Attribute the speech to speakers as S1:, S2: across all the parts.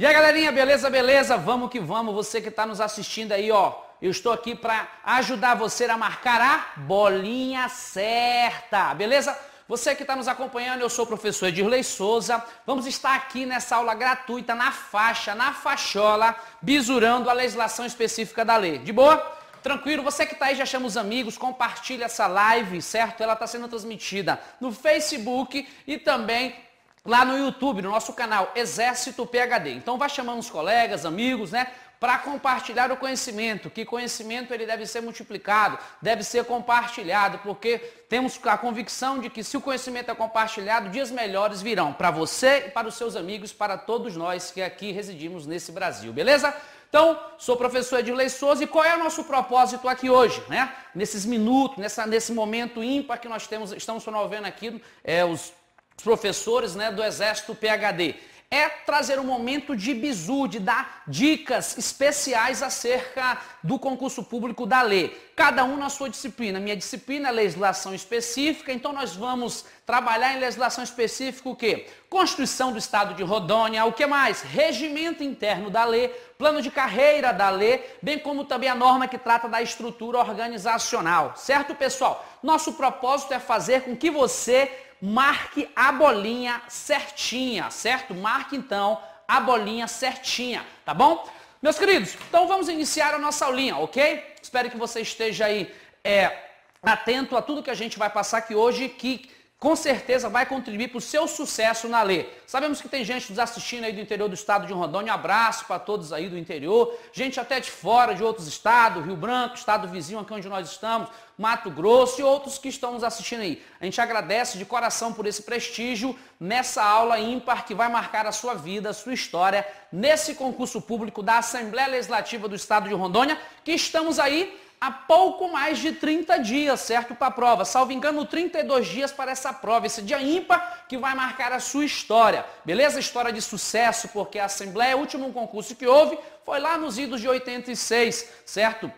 S1: E aí galerinha, beleza, beleza? Vamos que vamos, você que está nos assistindo aí, ó. Eu estou aqui para ajudar você a marcar a bolinha certa, beleza? Você que está nos acompanhando, eu sou o professor Edirley Souza. Vamos estar aqui nessa aula gratuita, na faixa, na fachola, bisurando a legislação específica da lei. De boa? Tranquilo? Você que está aí, já chama os amigos, compartilha essa live, certo? Ela está sendo transmitida no Facebook e também lá no YouTube, no nosso canal Exército PHD. Então vá chamando os colegas, amigos, né? Para compartilhar o conhecimento, que conhecimento ele deve ser multiplicado, deve ser compartilhado, porque temos a convicção de que se o conhecimento é compartilhado, dias melhores virão para você e para os seus amigos, para todos nós que aqui residimos nesse Brasil, beleza? Então, sou o professor Edilei Souza e qual é o nosso propósito aqui hoje, né? Nesses minutos, nessa, nesse momento ímpar que nós temos, estamos promovendo aqui é, os professores né, do Exército PHD. É trazer um momento de bizu, de dar dicas especiais acerca do concurso público da lei. Cada um na sua disciplina. Minha disciplina é legislação específica, então nós vamos trabalhar em legislação específica o quê? Constituição do Estado de Rodônia, o que mais? Regimento interno da lei, plano de carreira da lei, bem como também a norma que trata da estrutura organizacional. Certo, pessoal? Nosso propósito é fazer com que você marque a bolinha certinha, certo? Marque então a bolinha certinha, tá bom? Meus queridos, então vamos iniciar a nossa aulinha, ok? Espero que você esteja aí é, atento a tudo que a gente vai passar aqui hoje, que com certeza vai contribuir para o seu sucesso na lei. Sabemos que tem gente nos assistindo aí do interior do estado de Rondônia. Um abraço para todos aí do interior. Gente até de fora, de outros estados, Rio Branco, estado vizinho aqui onde nós estamos, Mato Grosso e outros que estão nos assistindo aí. A gente agradece de coração por esse prestígio nessa aula ímpar que vai marcar a sua vida, a sua história nesse concurso público da Assembleia Legislativa do Estado de Rondônia, que estamos aí há pouco mais de 30 dias, certo, para a prova. Salvo engano, 32 dias para essa prova, esse dia ímpar que vai marcar a sua história. Beleza? História de sucesso, porque a Assembleia, o último concurso que houve, foi lá nos idos de 86, certo?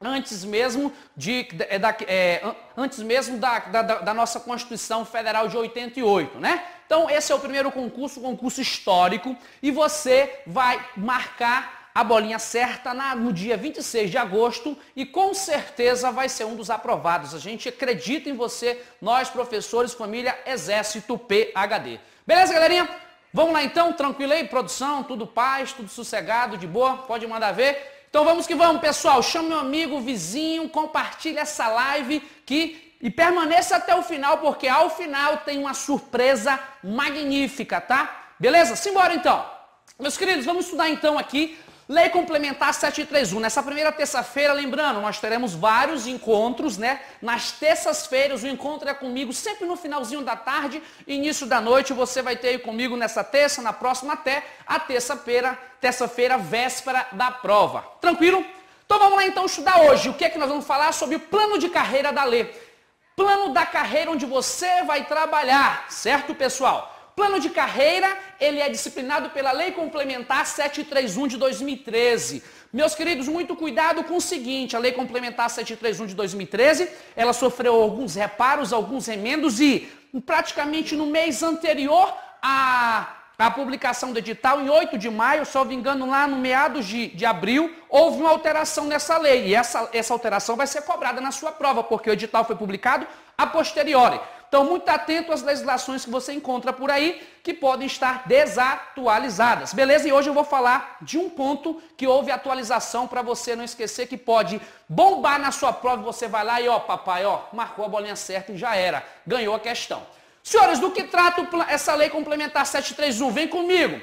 S1: antes mesmo, de, é, da, é, antes mesmo da, da, da, nossa Constituição Federal de 88, né? Então, esse é o primeiro concurso, concurso histórico, e você vai marcar a bolinha certa no dia 26 de agosto e com certeza vai ser um dos aprovados. A gente acredita em você, nós professores, família Exército PHD. Beleza, galerinha? Vamos lá então, tranquilo aí, produção, tudo paz, tudo sossegado, de boa, pode mandar ver. Então vamos que vamos, pessoal. Chame meu amigo, vizinho, compartilhe essa live que e permaneça até o final porque ao final tem uma surpresa magnífica, tá? Beleza? Simbora então. Meus queridos, vamos estudar então aqui Lei Complementar 731. Nessa primeira terça-feira, lembrando, nós teremos vários encontros, né? Nas terças-feiras, o encontro é comigo sempre no finalzinho da tarde, início da noite. Você vai ter aí comigo nessa terça, na próxima até a terça-feira, terça-feira, véspera da prova. Tranquilo? Então vamos lá então estudar hoje. O que é que nós vamos falar sobre o plano de carreira da Lei? Plano da carreira onde você vai trabalhar, certo, pessoal? Plano de carreira, ele é disciplinado pela Lei Complementar 731 de 2013. Meus queridos, muito cuidado com o seguinte, a Lei Complementar 731 de 2013, ela sofreu alguns reparos, alguns remendos e praticamente no mês anterior à, à publicação do edital, em 8 de maio, só vingando lá no meados de, de abril, houve uma alteração nessa lei e essa, essa alteração vai ser cobrada na sua prova, porque o edital foi publicado a posteriori. Então, muito atento às legislações que você encontra por aí, que podem estar desatualizadas. Beleza? E hoje eu vou falar de um ponto que houve atualização para você não esquecer que pode bombar na sua prova. Você vai lá e, ó, papai, ó, marcou a bolinha certa e já era. Ganhou a questão. Senhores, do que trata essa lei complementar 731? Vem comigo.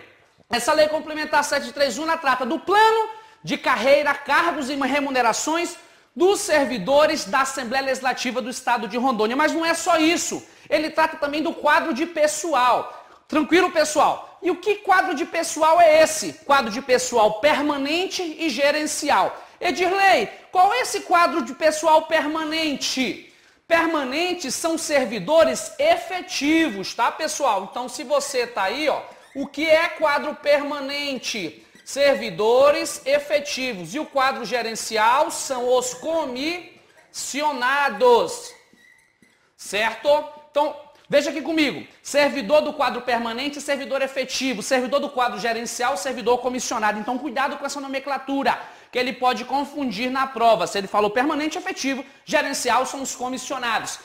S1: Essa lei complementar 731 ela trata do plano de carreira, cargos e remunerações dos servidores da Assembleia Legislativa do Estado de Rondônia. Mas não é só isso. Ele trata também do quadro de pessoal. Tranquilo, pessoal? E o que quadro de pessoal é esse? Quadro de pessoal permanente e gerencial. Edirley, qual é esse quadro de pessoal permanente? Permanentes são servidores efetivos, tá, pessoal? Então, se você tá aí, ó, o que é quadro permanente? servidores efetivos. E o quadro gerencial são os comissionados. Certo? Então, veja aqui comigo. Servidor do quadro permanente, servidor efetivo. Servidor do quadro gerencial, servidor comissionado. Então, cuidado com essa nomenclatura, que ele pode confundir na prova. Se ele falou permanente efetivo, gerencial são os comissionados.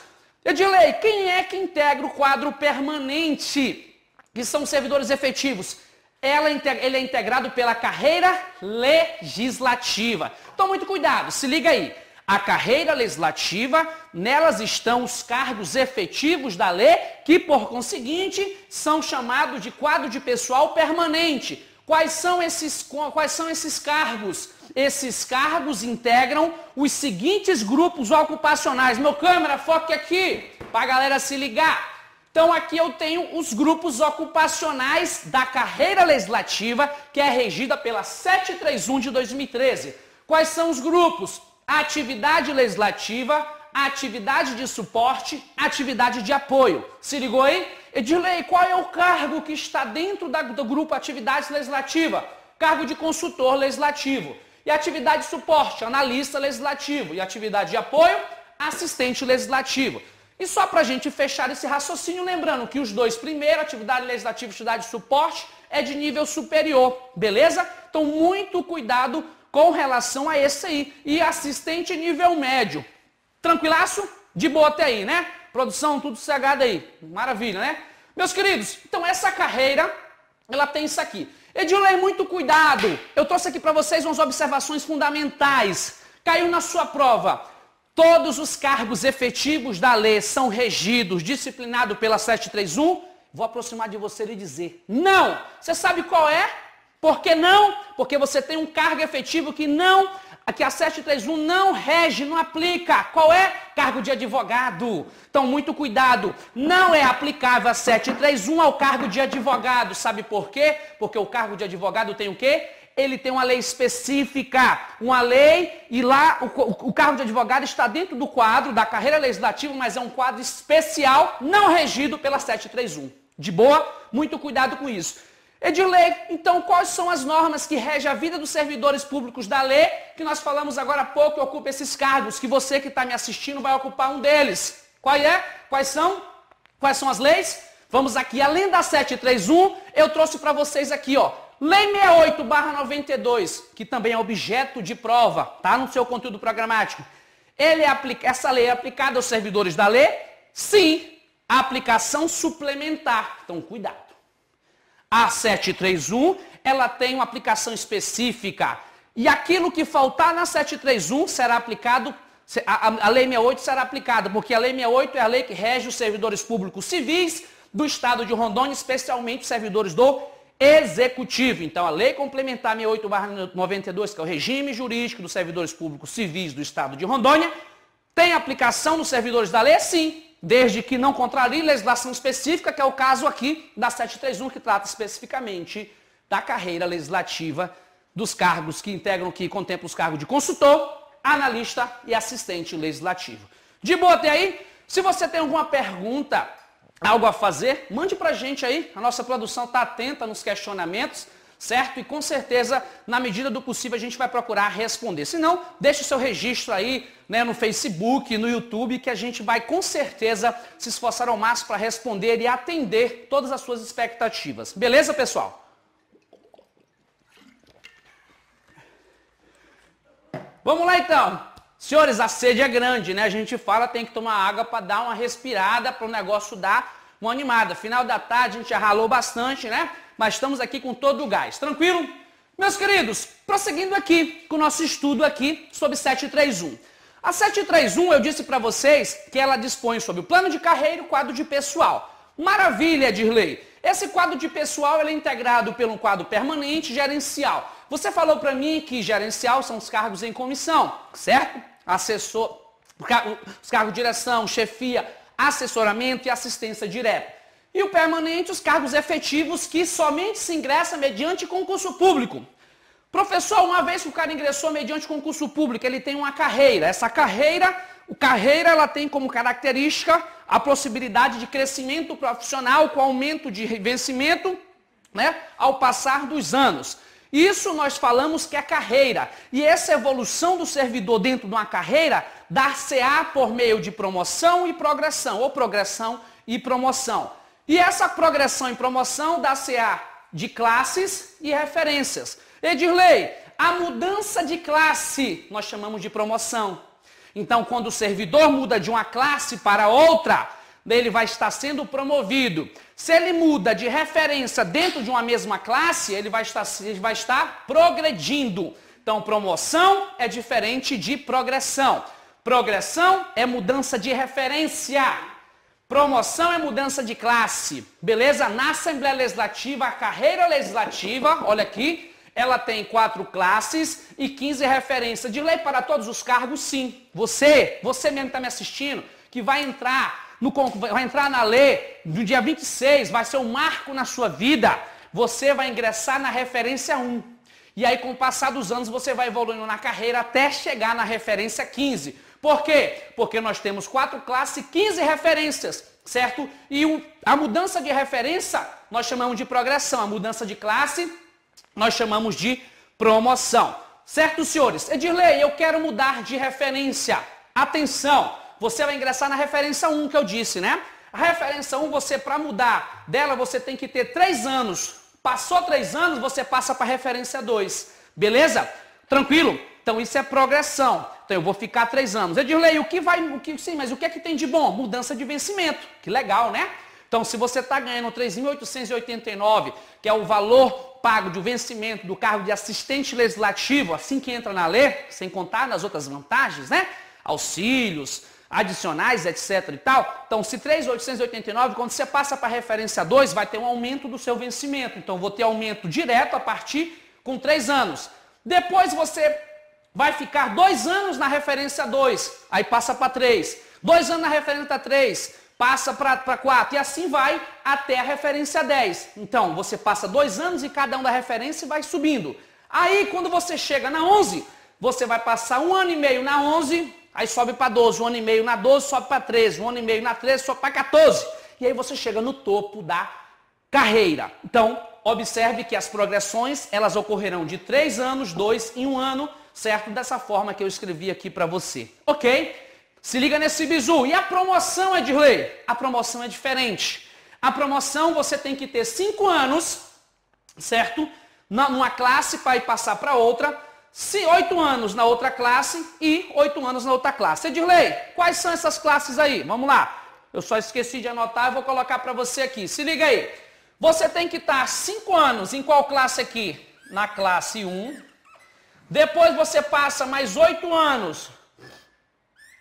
S1: Edilei, quem é que integra o quadro permanente? Que são servidores efetivos ela, é ele é integrado pela carreira legislativa. Então, muito cuidado, se liga aí. A carreira legislativa, nelas estão os cargos efetivos da lei, que, por conseguinte, são chamados de quadro de pessoal permanente. Quais são esses, quais são esses cargos? Esses cargos integram os seguintes grupos ocupacionais. Meu câmera, foque aqui, para a galera se ligar. Então aqui eu tenho os grupos ocupacionais da carreira legislativa, que é regida pela 731 de 2013. Quais são os grupos? Atividade legislativa, atividade de suporte, atividade de apoio. Se ligou aí? Edilei, qual é o cargo que está dentro da, do grupo Atividades Legislativa? Cargo de consultor legislativo. E atividade de suporte, analista legislativo. E atividade de apoio, assistente legislativo. E só para a gente fechar esse raciocínio, lembrando que os dois primeiros, atividade legislativa e atividade de suporte, é de nível superior, beleza? Então, muito cuidado com relação a esse aí. E assistente nível médio. Tranquilaço? De boa até aí, né? Produção, tudo cegado aí. Maravilha, né? Meus queridos, então essa carreira, ela tem isso aqui. Edilene é muito cuidado. Eu trouxe aqui para vocês umas observações fundamentais. Caiu na sua prova Todos os cargos efetivos da lei são regidos, disciplinados pela 731. Vou aproximar de você e dizer: não! Você sabe qual é? Por que não? Porque você tem um cargo efetivo que não, que a 731 não rege, não aplica. Qual é? Cargo de advogado. Então, muito cuidado. Não é aplicável a 731 ao cargo de advogado. Sabe por quê? Porque o cargo de advogado tem o quê? ele tem uma lei específica, uma lei, e lá o, o, carro de advogado está dentro do quadro da carreira legislativa, mas é um quadro especial, não regido pela 731. De boa? Muito cuidado com isso. Edirley, então quais são as normas que regem a vida dos servidores públicos da lei, que nós falamos agora há pouco, que ocupa esses cargos, que você que está me assistindo vai ocupar um deles? Qual é? Quais são? Quais são as leis? Vamos aqui, além da 731, eu trouxe para vocês aqui, ó, Lei 68 92, que também é objeto de prova, tá no seu conteúdo programático. Ele aplica, essa lei é aplicada aos servidores da lei? Sim. Aplicação suplementar. Então, cuidado. A 731, ela tem uma aplicação específica. E aquilo que faltar na 731 será aplicado, a, a Lei 68 será aplicada, porque a Lei 68 é a lei que rege os servidores públicos civis do Estado de Rondônia, especialmente os servidores do executivo. Então, a Lei Complementar 68-92, que é o regime jurídico dos servidores públicos civis do Estado de Rondônia, tem aplicação nos servidores da lei? Sim, desde que não contrarie legislação específica, que é o caso aqui da 731, que trata especificamente da carreira legislativa dos cargos que integram, que contempla os cargos de consultor, analista e assistente legislativo. De boa até aí? Se você tem alguma pergunta algo a fazer, mande para a gente aí. A nossa produção está atenta nos questionamentos, certo? E com certeza, na medida do possível, a gente vai procurar responder. Se não, deixe o seu registro aí né, no Facebook, no YouTube, que a gente vai com certeza se esforçar ao máximo para responder e atender todas as suas expectativas. Beleza, pessoal? Vamos lá então! Senhores, a sede é grande, né? A gente fala tem que tomar água para dar uma respirada, para o negócio dar uma animada. Final da tarde a gente já ralou bastante, né? Mas estamos aqui com todo o gás. Tranquilo? Meus queridos, prosseguindo aqui com o nosso estudo aqui sobre 731. A 731 eu disse para vocês que ela dispõe sobre o plano de carreira e o quadro de pessoal. Maravilha, Dirley! Esse quadro de pessoal é integrado pelo quadro permanente gerencial. Você falou para mim que gerencial são os cargos em comissão, certo? assessor, os cargos de direção, chefia, assessoramento e assistência direta. E o permanente, os cargos efetivos que somente se ingressa mediante concurso público. Professor, uma vez que o cara ingressou mediante concurso público, ele tem uma carreira. Essa carreira, o carreira ela tem como característica a possibilidade de crescimento profissional com aumento de vencimento né, ao passar dos anos. Isso nós falamos que é carreira. E essa evolução do servidor dentro de uma carreira dá se á por meio de promoção e progressão, ou progressão e promoção. E essa progressão e promoção dá-se-á de classes e referências. Edirley, a mudança de classe nós chamamos de promoção. Então, quando o servidor muda de uma classe para outra, ele vai estar sendo promovido. Se ele muda de referência dentro de uma mesma classe, ele vai estar, ele vai estar progredindo. Então, promoção é diferente de progressão. Progressão é mudança de referência. Promoção é mudança de classe. Beleza? Na Assembleia Legislativa, a carreira legislativa, olha aqui, ela tem quatro classes e 15 referências. De lei para todos os cargos, sim. Você, você mesmo que está me assistindo, que vai entrar no, vai entrar na lei no dia 26, vai ser um marco na sua vida. Você vai ingressar na referência 1. E aí, com o passar dos anos, você vai evoluindo na carreira até chegar na referência 15. Por quê? Porque nós temos quatro classes e 15 referências, certo? E o, a mudança de referência nós chamamos de progressão, a mudança de classe nós chamamos de promoção. Certo, senhores? Edirley, eu quero mudar de referência. Atenção! você vai ingressar na referência 1 que eu disse, né? A referência 1, você, para mudar dela, você tem que ter 3 anos. Passou 3 anos, você passa para a referência 2. Beleza? Tranquilo? Então isso é progressão. Então eu vou ficar 3 anos. Eu digo, Lei, o que vai. O que, sim, mas o que é que tem de bom? Mudança de vencimento. Que legal, né? Então, se você está ganhando 3.889, que é o valor pago de vencimento do cargo de assistente legislativo, assim que entra na lei, sem contar nas outras vantagens, né? Auxílios, adicionais, etc e tal. Então, se 3,889, quando você passa para a referência 2, vai ter um aumento do seu vencimento. Então, vou ter aumento direto a partir com 3 anos. Depois você vai ficar 2 anos na referência 2, aí passa para 3. 2 anos na referência 3, passa para 4 e assim vai até a referência 10. Então, você passa 2 anos e cada um da referência vai subindo. Aí, quando você chega na 11, você vai passar um ano e meio na 11, aí sobe para 12, um ano e meio na 12, sobe para 13, um ano e meio na 13, sobe para 14. E aí você chega no topo da carreira. Então, observe que as progressões, elas ocorrerão de 3 anos, 2 e 1 ano, certo? Dessa forma que eu escrevi aqui para você. Ok? Se liga nesse bizu. E a promoção, Edirley? A promoção é diferente. A promoção você tem que ter 5 anos, certo? Numa classe para ir passar para outra se oito anos na outra classe e oito anos na outra classe. Edirley, quais são essas classes aí? Vamos lá. Eu só esqueci de anotar e vou colocar para você aqui. Se liga aí. Você tem que estar cinco anos em qual classe aqui? Na classe 1. Depois você passa mais oito anos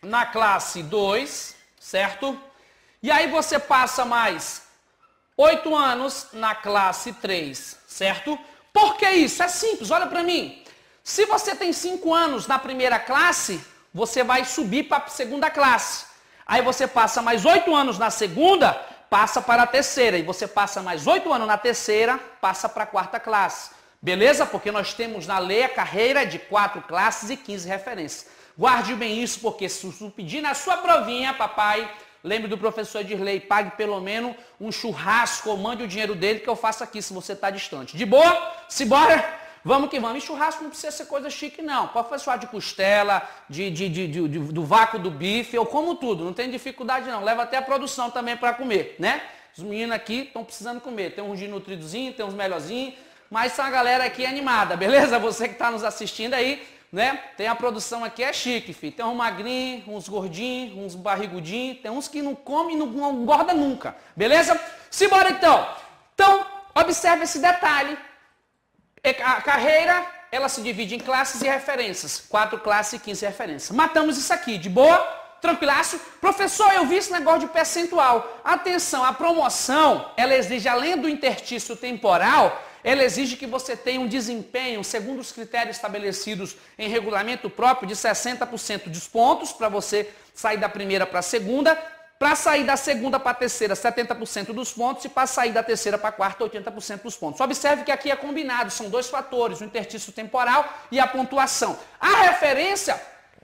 S1: na classe 2, certo? E aí você passa mais oito anos na classe 3, certo? Por que isso? É simples, olha para mim. Se você tem 5 anos na primeira classe, você vai subir para a segunda classe. Aí você passa mais 8 anos na segunda, passa para a terceira. E você passa mais 8 anos na terceira, passa para a quarta classe. Beleza? Porque nós temos na lei a carreira de 4 classes e 15 referências. Guarde bem isso, porque se pedir na sua provinha, papai, Lembre do professor Dirley, pague pelo menos um churrasco, ou mande o dinheiro dele que eu faço aqui se você está distante. De boa? Se bora? Vamos que vamos. E churrasco não precisa ser coisa chique, não. Pode fazer churrasco de costela, de, de, de, de do vácuo do bife, eu como tudo. Não tem dificuldade, não. Leva até a produção também para comer, né? Os meninos aqui estão precisando comer. Tem uns de nutridozinho, tem uns melhorzinhos. Mas essa galera aqui é animada, beleza? Você que está nos assistindo aí, né? Tem a produção aqui, é chique, filho. Tem uns magrinhos, uns gordinhos, uns barrigudinhos. Tem uns que não comem e não, não engorda nunca, beleza? Simbora então! Então, observe esse detalhe é, a carreira, ela se divide em classes e referências. Quatro classes e 15 referências. Matamos isso aqui, de boa? Tranquilaço? Professor, eu vi esse negócio de percentual. Atenção, a promoção, ela exige, além do interstício temporal, ela exige que você tenha um desempenho, segundo os critérios estabelecidos em regulamento próprio, de 60% dos pontos para você sair da primeira para a segunda, para sair da segunda para a terceira, 70% dos pontos, e para sair da terceira para a quarta, 80% dos pontos. Observe que aqui é combinado, são dois fatores, o interstício temporal e a pontuação. A referência,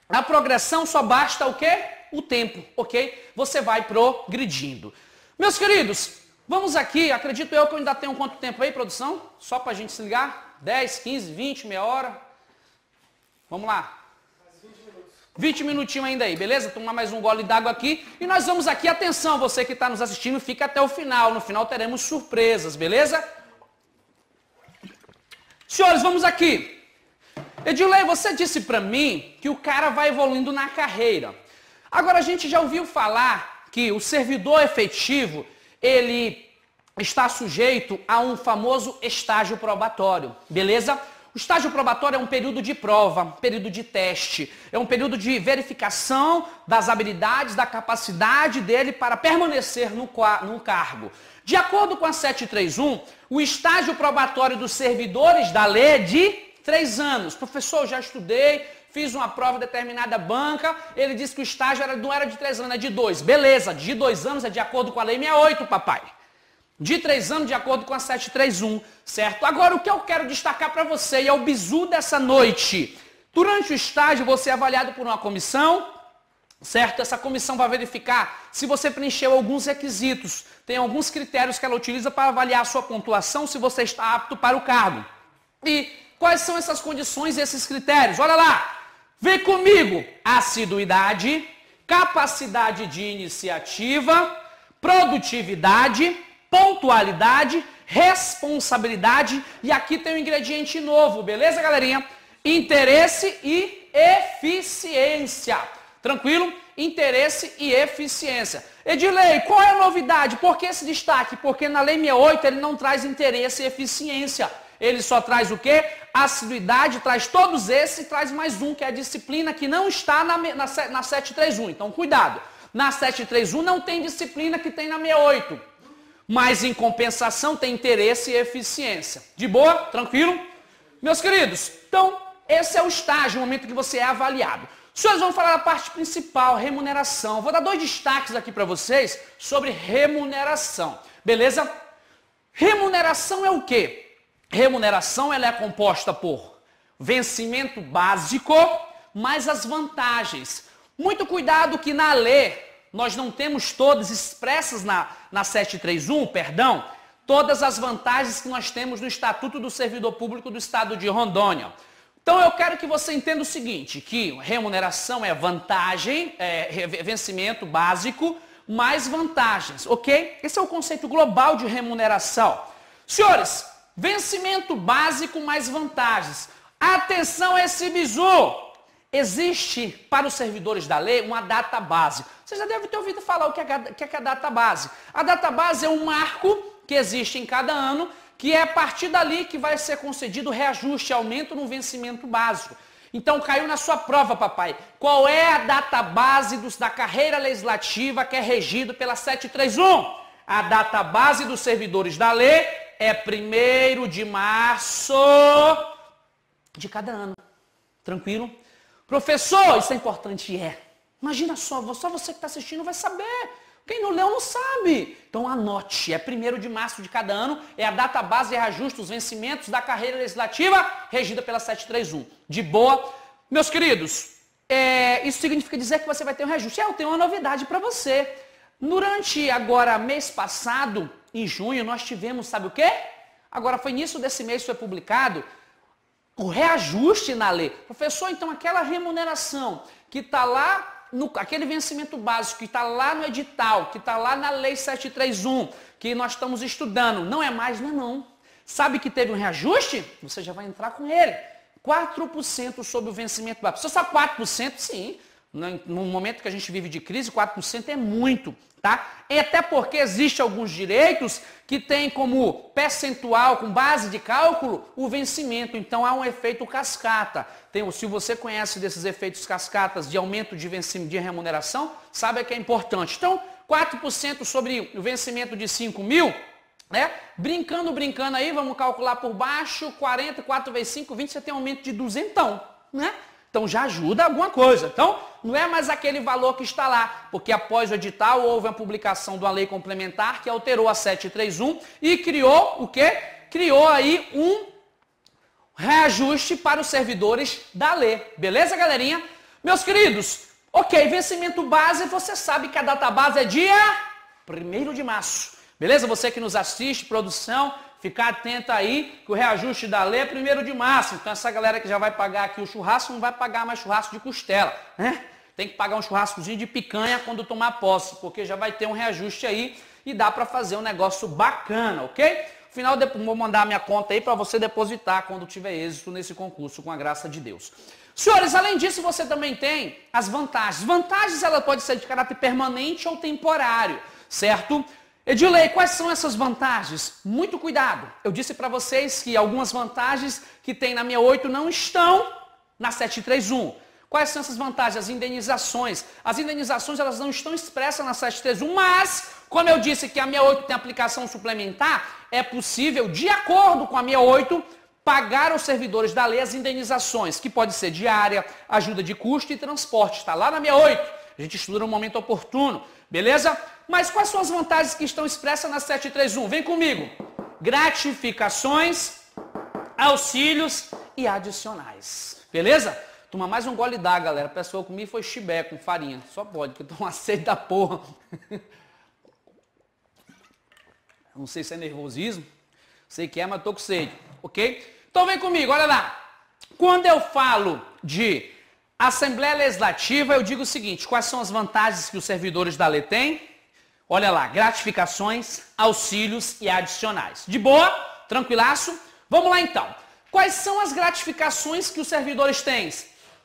S1: a progressão, só basta o quê? O tempo, ok? Você vai progredindo. Meus queridos, vamos aqui, acredito eu que eu ainda tenho quanto tempo aí, produção? Só para a gente se ligar? 10, 15, 20, meia hora? Vamos lá. 20 minutinhos ainda aí, beleza? Tomar mais um gole d'água aqui. E nós vamos aqui, atenção, você que está nos assistindo, fica até o final. No final teremos surpresas, beleza? Senhores, vamos aqui. Edilei, você disse para mim que o cara vai evoluindo na carreira. Agora, a gente já ouviu falar que o servidor efetivo, ele está sujeito a um famoso estágio probatório, beleza? O estágio probatório é um período de prova, período de teste, é um período de verificação das habilidades, da capacidade dele para permanecer no, no cargo. De acordo com a 731, o estágio probatório dos servidores da lei é de três anos. Professor, eu já estudei, fiz uma prova em determinada banca, ele disse que o estágio era, não era de três anos, é de dois. Beleza, de dois anos é de acordo com a lei 68, papai de três anos, de acordo com a 731, certo? Agora, o que eu quero destacar para você, e é o bizu dessa noite. Durante o estágio, você é avaliado por uma comissão, certo? Essa comissão vai verificar se você preencheu alguns requisitos. Tem alguns critérios que ela utiliza para avaliar a sua pontuação, se você está apto para o cargo. E quais são essas condições e esses critérios? Olha lá! Vem comigo! Assiduidade, capacidade de iniciativa, produtividade, pontualidade, responsabilidade e aqui tem um ingrediente novo, beleza, galerinha? Interesse e eficiência. Tranquilo? Interesse e eficiência. Edilei, qual é a novidade? Por que esse destaque? Porque na Lei 68 ele não traz interesse e eficiência. Ele só traz o quê? Assiduidade, traz todos esses e traz mais um, que é a disciplina que não está na, na, na 731. Então, cuidado. Na 731 não tem disciplina que tem na 68 mas em compensação tem interesse e eficiência. De boa? Tranquilo? Meus queridos, então esse é o estágio, o momento que você é avaliado. Senhores, vamos falar da parte principal, remuneração. Vou dar dois destaques aqui para vocês sobre remuneração. Beleza? Remuneração é o quê? Remuneração ela é composta por vencimento básico, mais as vantagens. Muito cuidado que na lei nós não temos todas expressas na na 731, perdão, todas as vantagens que nós temos no Estatuto do Servidor Público do Estado de Rondônia. Então eu quero que você entenda o seguinte, que remuneração é vantagem, é vencimento básico, mais vantagens, ok? Esse é o conceito global de remuneração. Senhores, vencimento básico mais vantagens. Atenção a esse bizu! Existe para os servidores da lei uma data base. Você já deve ter ouvido falar o que é, que é a base A base é um marco que existe em cada ano, que é a partir dali que vai ser concedido reajuste, aumento no vencimento básico. Então caiu na sua prova, papai. Qual é a data base dos, da carreira legislativa que é regido pela 731? A data base dos servidores da lei é 1 de março de cada ano. Tranquilo? Professor, isso é importante? É. Imagina só, só você que está assistindo vai saber. Quem não leu não sabe. Então anote, é 1 de março de cada ano, é a data base e reajuste os vencimentos da carreira legislativa regida pela 731. De boa. Meus queridos, é, isso significa dizer que você vai ter um reajuste. É, eu tenho uma novidade para você. Durante agora mês passado, em junho, nós tivemos, sabe o quê? Agora foi início desse mês que foi publicado o reajuste na lei. Professor, então aquela remuneração que está lá no, aquele vencimento básico que está lá no edital, que está lá na Lei 731, que nós estamos estudando, não é mais, não é não. Sabe que teve um reajuste? Você já vai entrar com ele. 4% sobre o vencimento básico. Se eu 4%, sim. No momento que a gente vive de crise, 4% é muito, tá? E até porque existem alguns direitos que têm como percentual, com base de cálculo, o vencimento. Então há um efeito cascata. Tem, se você conhece desses efeitos cascatas de aumento de vencimento de remuneração, sabe que é importante. Então, 4% sobre o vencimento de 5 mil, né? Brincando, brincando aí, vamos calcular por baixo, 4 vezes 5, 20, você tem um aumento de duzentão, né? Então já ajuda alguma coisa. Então, não é mais aquele valor que está lá, porque após o edital houve a publicação de uma lei complementar que alterou a 731 e criou o quê? Criou aí um reajuste para os servidores da lei. Beleza, galerinha? Meus queridos, ok, vencimento base, você sabe que a data base é dia 1 de março. Beleza? Você que nos assiste, produção, ficar atento aí, que o reajuste da lei é 1 de março. Então essa galera que já vai pagar aqui o churrasco não vai pagar mais churrasco de costela, né? tem que pagar um churrascozinho de picanha quando tomar posse, porque já vai ter um reajuste aí e dá para fazer um negócio bacana, ok? Final, vou mandar minha conta aí para você depositar quando tiver êxito nesse concurso, com a graça de Deus. Senhores, além disso, você também tem as vantagens. Vantagens, ela pode ser de caráter permanente ou temporário, certo? Edilei, quais são essas vantagens? Muito cuidado. Eu disse para vocês que algumas vantagens que tem na minha não estão na 731. Quais são essas vantagens? As indenizações. As indenizações elas não estão expressas na 731, mas, como eu disse que a 68 tem aplicação suplementar, é possível, de acordo com a 68, pagar aos servidores da lei as indenizações, que pode ser diária, ajuda de custo e transporte. Está lá na 68. A gente estuda no momento oportuno, beleza? Mas quais são as vantagens que estão expressas na 731? Vem comigo. Gratificações, auxílios e adicionais. Beleza? Toma mais um gole d'água, galera. A pessoa comi foi chibé com farinha. Só pode, porque eu tô uma sede da porra. Não sei se é nervosismo. Sei que é, mas tô com sede. Ok? Então vem comigo, olha lá. Quando eu falo de Assembleia Legislativa, eu digo o seguinte: quais são as vantagens que os servidores da lei têm? Olha lá, gratificações, auxílios e adicionais. De boa? Tranquilaço? Vamos lá então. Quais são as gratificações que os servidores têm?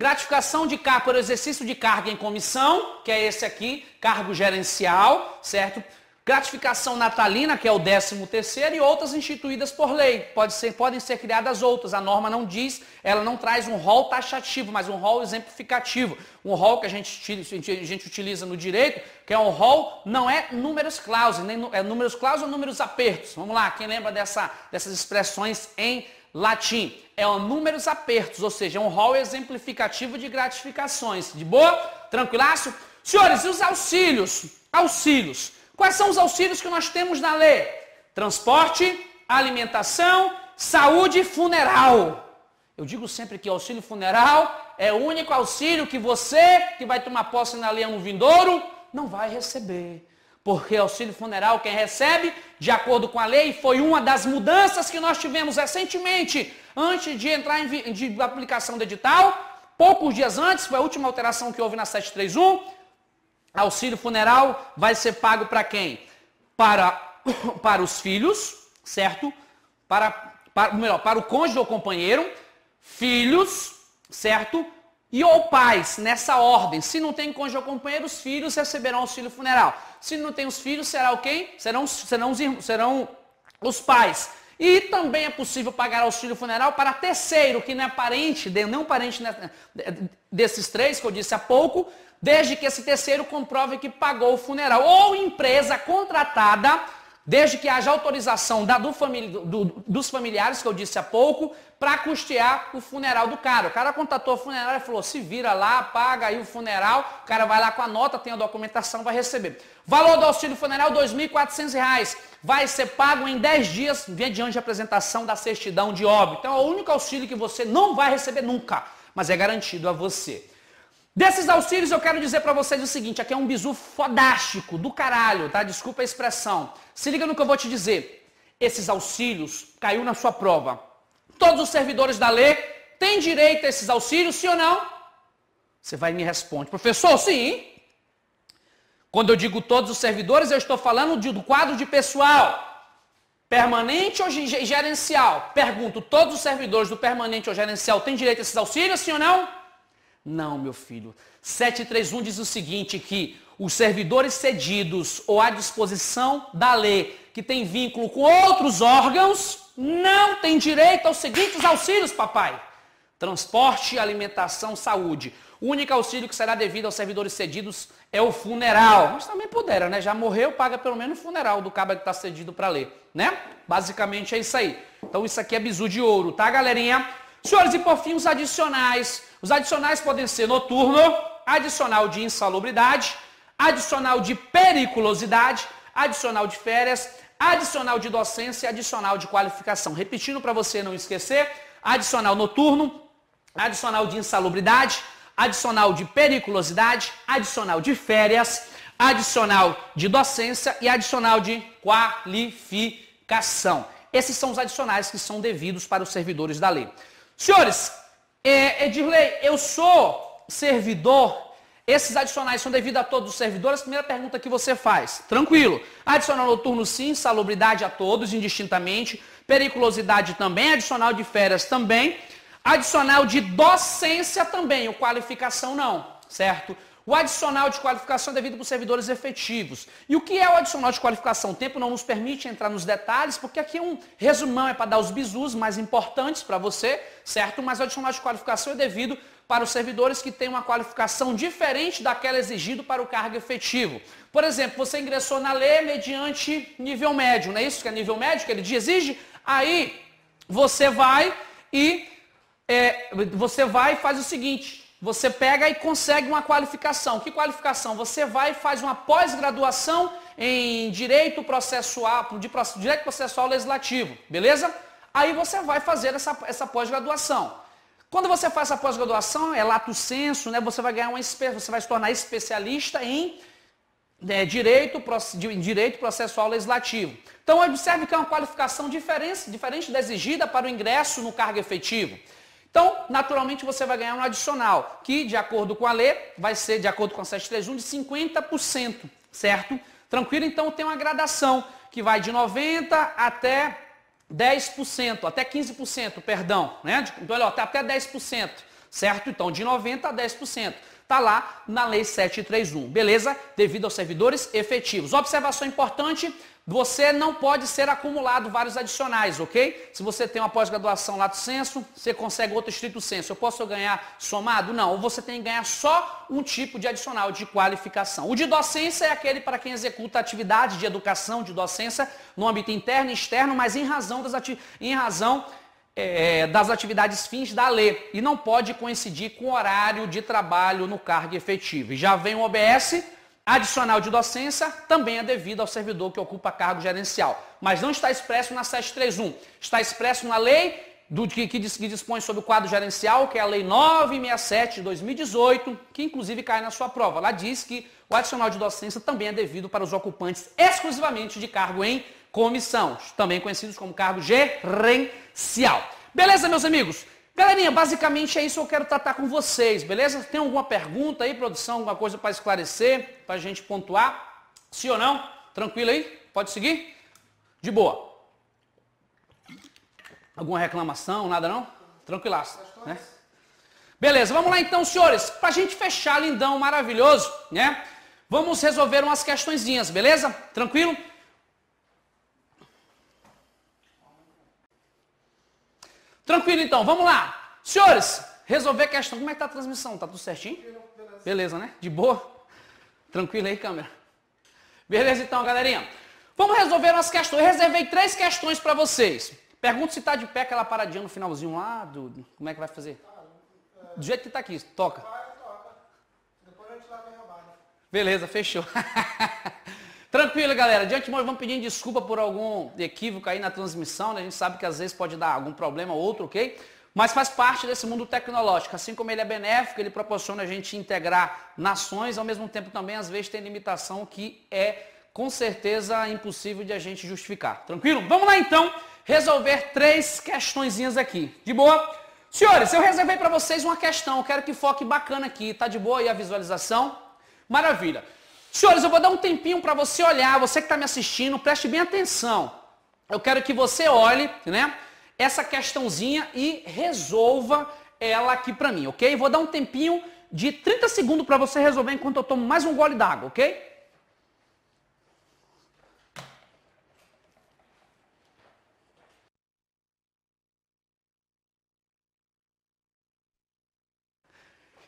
S1: Gratificação de cargo por exercício de cargo em comissão, que é esse aqui, cargo gerencial, certo? Gratificação natalina, que é o 13 terceiro, e outras instituídas por lei. Pode ser, podem ser criadas outras. A norma não diz, ela não traz um rol taxativo, mas um rol exemplificativo. Um rol que a gente, a gente utiliza no direito, que é um rol, não é números clausos, nem é números clausos ou números apertos. Vamos lá, quem lembra dessa, dessas expressões em Latim é o números apertos, ou seja, é um rol exemplificativo de gratificações. De boa? Tranquilaço? Senhores, e os auxílios? Auxílios. Quais são os auxílios que nós temos na lei? Transporte, alimentação, saúde e funeral. Eu digo sempre que auxílio funeral é o único auxílio que você, que vai tomar posse na lei no é vindouro, não vai receber. Porque auxílio funeral quem recebe, de acordo com a lei, foi uma das mudanças que nós tivemos recentemente, antes de entrar em de aplicação do edital, poucos dias antes, foi a última alteração que houve na 731. Auxílio funeral vai ser pago para quem? Para, para os filhos, certo? Para, para, melhor, para o cônjuge ou companheiro, filhos, certo? E ou pais, nessa ordem, se não tem cônjuge ou companheiro, os filhos receberão auxílio funeral. Se não tem os filhos, será quem? Serão, serão, os, serão os pais. E também é possível pagar auxílio funeral para terceiro, que não é parente, não parente desses três que eu disse há pouco, desde que esse terceiro comprove que pagou o funeral. Ou empresa contratada desde que haja autorização da, do famili, do, dos familiares, que eu disse há pouco, para custear o funeral do cara. O cara contatou a funerária e falou, se vira lá, paga aí o funeral, o cara vai lá com a nota, tem a documentação, vai receber. Valor do auxílio funeral, R$ 2.400. Vai ser pago em 10 dias, mediante a apresentação da certidão de óbito. Então é o único auxílio que você não vai receber nunca, mas é garantido a você. Desses auxílios eu quero dizer para vocês o seguinte, aqui é um bizu fodástico, do caralho, tá? Desculpa a expressão. Se liga no que eu vou te dizer. Esses auxílios caiu na sua prova. Todos os servidores da lei têm direito a esses auxílios, sim ou não? Você vai e me responde. Professor, sim. Quando eu digo todos os servidores, eu estou falando do quadro de pessoal. Permanente ou gerencial? Pergunto, todos os servidores do permanente ou gerencial têm direito a esses auxílios, sim ou não? Não, meu filho. 731 diz o seguinte, que os servidores cedidos ou à disposição da lei que tem vínculo com outros órgãos não têm direito aos seguintes auxílios, papai. Transporte, alimentação, saúde. O único auxílio que será devido aos servidores cedidos é o funeral. Mas também pudera, né? Já morreu, paga pelo menos o funeral do cabra que está cedido para ler, né? Basicamente é isso aí. Então isso aqui é bizu de ouro, tá, galerinha? Senhores, e por fim, os adicionais os adicionais podem ser noturno, adicional de insalubridade, adicional de periculosidade, adicional de férias, adicional de docência e adicional de qualificação. Repetindo para você não esquecer, adicional noturno, adicional de insalubridade, adicional de periculosidade, adicional de férias, adicional de docência e adicional de qualificação. Esses são os adicionais que são devidos para os servidores da lei. Senhores, é, Edirley, eu sou servidor, esses adicionais são devidos a todos os servidores? Primeira pergunta que você faz. Tranquilo. Adicional noturno sim, salubridade a todos, indistintamente. Periculosidade também, adicional de férias também. Adicional de docência também, O qualificação não, certo? O adicional de qualificação é devido os servidores efetivos. E o que é o adicional de qualificação? O tempo não nos permite entrar nos detalhes, porque aqui é um resumão, é para dar os bizus mais importantes para você, certo? Mas o adicional de qualificação é devido para os servidores que têm uma qualificação diferente daquela exigida para o cargo efetivo. Por exemplo, você ingressou na lei mediante nível médio, não é isso que é nível médio que ele exige? Aí você vai e é, você vai e faz o seguinte, você pega e consegue uma qualificação. Que qualificação? Você vai e faz uma pós-graduação em direito processual, de direito processual legislativo, beleza? Aí você vai fazer essa, essa pós-graduação. Quando você faz a pós-graduação, é lato senso, né? Você vai ganhar uma você vai se tornar especialista em né, direito, direito processual legislativo. Então observe que é uma qualificação diferente, diferente da exigida para o ingresso no cargo efetivo. Então, naturalmente, você vai ganhar um adicional, que, de acordo com a lei, vai ser, de acordo com a 731, de 50%, certo? Tranquilo? Então, tem uma gradação que vai de 90% até 10%, até 15%, perdão, né? Então, olha, tá até 10%, certo? Então, de 90% a 10%. Está lá na Lei 731, beleza? Devido aos servidores efetivos. Observação importante, você não pode ser acumulado vários adicionais, ok? Se você tem uma pós-graduação do senso, você consegue outro estrito senso. Eu posso ganhar somado? Não. Ou você tem que ganhar só um tipo de adicional de qualificação. O de docência é aquele para quem executa atividade de educação de docência no âmbito interno e externo, mas em razão das, ati... em razão, é, das atividades fins da lei. E não pode coincidir com o horário de trabalho no cargo efetivo. E já vem o OBS adicional de docência também é devido ao servidor que ocupa cargo gerencial. Mas não está expresso na 731. Está expresso na lei do, que, que, que dispõe sobre o quadro gerencial, que é a Lei 967 de 2018, que inclusive cai na sua prova. Lá diz que o adicional de docência também é devido para os ocupantes exclusivamente de cargo em comissão, também conhecidos como cargo gerencial. Beleza, meus amigos? Galerinha, basicamente é isso que eu quero tratar com vocês, beleza? Tem alguma pergunta aí, produção, alguma coisa para esclarecer, para a gente pontuar? Sim ou não? Tranquilo aí? Pode seguir? De boa. Alguma reclamação, nada não? Tranquilaço, né? Beleza, vamos lá então, senhores. Para a gente fechar, lindão, maravilhoso, né? Vamos resolver umas questõezinhas, beleza? Tranquilo? Tranquilo então, vamos lá. Senhores, resolver a questão. Como é que tá a transmissão? Tá tudo certinho? Beleza, Beleza né? De boa? Tranquilo aí, câmera. Beleza então, galerinha. Vamos resolver as questões. Eu reservei três questões para vocês. Pergunta se tá de pé aquela paradinha no finalzinho lá, do, como é que vai fazer? Do jeito que tá aqui, toca. Né? Beleza, fechou. Tranquilo, galera. De antemão, vamos pedindo desculpa por algum equívoco aí na transmissão, né? A gente sabe que às vezes pode dar algum problema ou outro, ok? Mas faz parte desse mundo tecnológico. Assim como ele é benéfico, ele proporciona a gente integrar nações, ao mesmo tempo também, às vezes, tem limitação que é, com certeza, impossível de a gente justificar. Tranquilo? Vamos lá, então, resolver três questõezinhas aqui. De boa? Senhores, eu reservei para vocês uma questão. Eu quero que foque bacana aqui. Tá de boa aí a visualização? Maravilha. Senhores, eu vou dar um tempinho para você olhar, você que está me assistindo, preste bem atenção. Eu quero que você olhe, né? Essa questãozinha e resolva ela aqui para mim, ok? Vou dar um tempinho de 30 segundos para você resolver enquanto eu tomo mais um gole d'água, ok?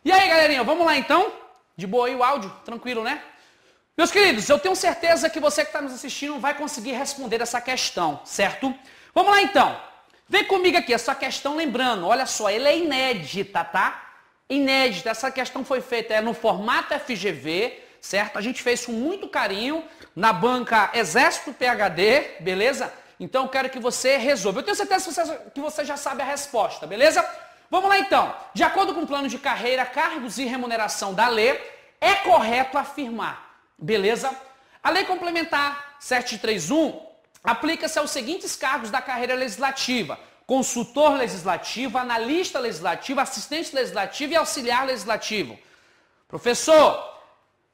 S1: E aí, galerinha, vamos lá então? De boa aí o áudio? Tranquilo, né? Meus queridos, eu tenho certeza que você que está nos assistindo vai conseguir responder essa questão, certo? Vamos lá então. Vem comigo aqui, essa questão, lembrando, olha só, ela é inédita, tá? Inédita. Essa questão foi feita é, no formato FGV, certo? A gente fez com muito carinho na banca Exército PHD, beleza? Então eu quero que você resolva. Eu tenho certeza que você, que você já sabe a resposta, beleza? Vamos lá então. De acordo com o plano de carreira, cargos e remuneração da lei, é correto afirmar Beleza? A Lei Complementar 731 aplica-se aos seguintes cargos da carreira legislativa: consultor legislativo, analista legislativo, assistente legislativo e auxiliar legislativo. Professor,